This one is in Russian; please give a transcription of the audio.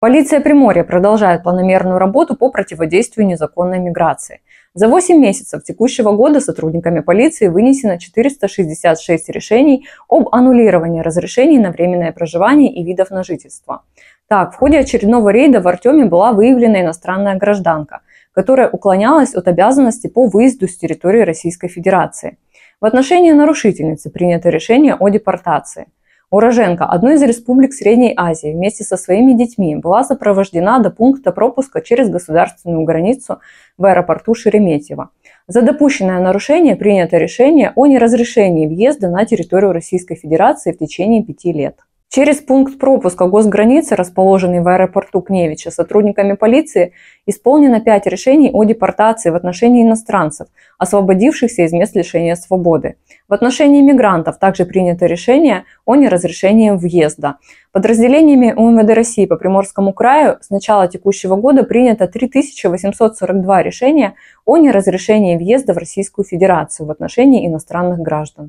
Полиция Приморья продолжает планомерную работу по противодействию незаконной миграции. За 8 месяцев текущего года сотрудниками полиции вынесено 466 решений об аннулировании разрешений на временное проживание и видов на жительство. Так, в ходе очередного рейда в Артеме была выявлена иностранная гражданка, которая уклонялась от обязанности по выезду с территории Российской Федерации. В отношении нарушительницы принято решение о депортации – Уроженка одной из республик Средней Азии вместе со своими детьми была сопровождена до пункта пропуска через государственную границу в аэропорту Шереметьево. За допущенное нарушение принято решение о неразрешении въезда на территорию Российской Федерации в течение пяти лет. Через пункт пропуска госграницы, расположенный в аэропорту Кневича, сотрудниками полиции исполнено пять решений о депортации в отношении иностранцев, освободившихся из мест лишения свободы. В отношении мигрантов также принято решение о неразрешении въезда. Подразделениями УМВД России по Приморскому краю с начала текущего года принято 3842 решения о неразрешении въезда в Российскую Федерацию в отношении иностранных граждан.